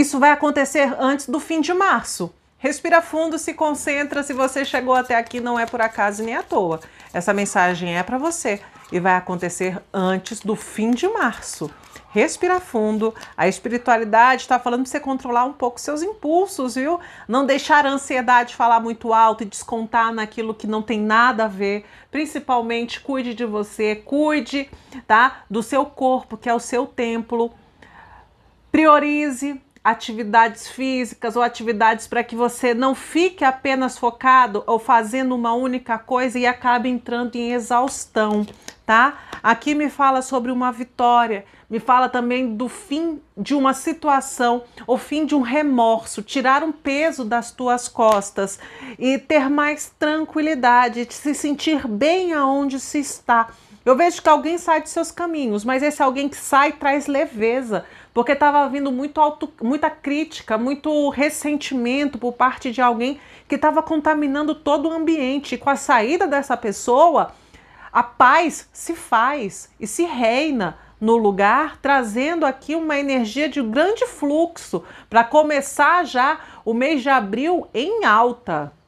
Isso vai acontecer antes do fim de março. Respira fundo, se concentra. Se você chegou até aqui, não é por acaso nem à toa. Essa mensagem é para você e vai acontecer antes do fim de março. Respira fundo. A espiritualidade está falando para você controlar um pouco seus impulsos, viu? Não deixar a ansiedade falar muito alto e descontar naquilo que não tem nada a ver. Principalmente, cuide de você, cuide, tá? Do seu corpo, que é o seu templo. Priorize atividades físicas ou atividades para que você não fique apenas focado ou fazendo uma única coisa e acabe entrando em exaustão, tá? Aqui me fala sobre uma vitória, me fala também do fim de uma situação, o fim de um remorso, tirar um peso das tuas costas e ter mais tranquilidade, se sentir bem aonde se está eu vejo que alguém sai de seus caminhos, mas esse alguém que sai traz leveza, porque estava vindo muito auto, muita crítica, muito ressentimento por parte de alguém que estava contaminando todo o ambiente. E com a saída dessa pessoa, a paz se faz e se reina no lugar, trazendo aqui uma energia de grande fluxo para começar já o mês de abril em alta.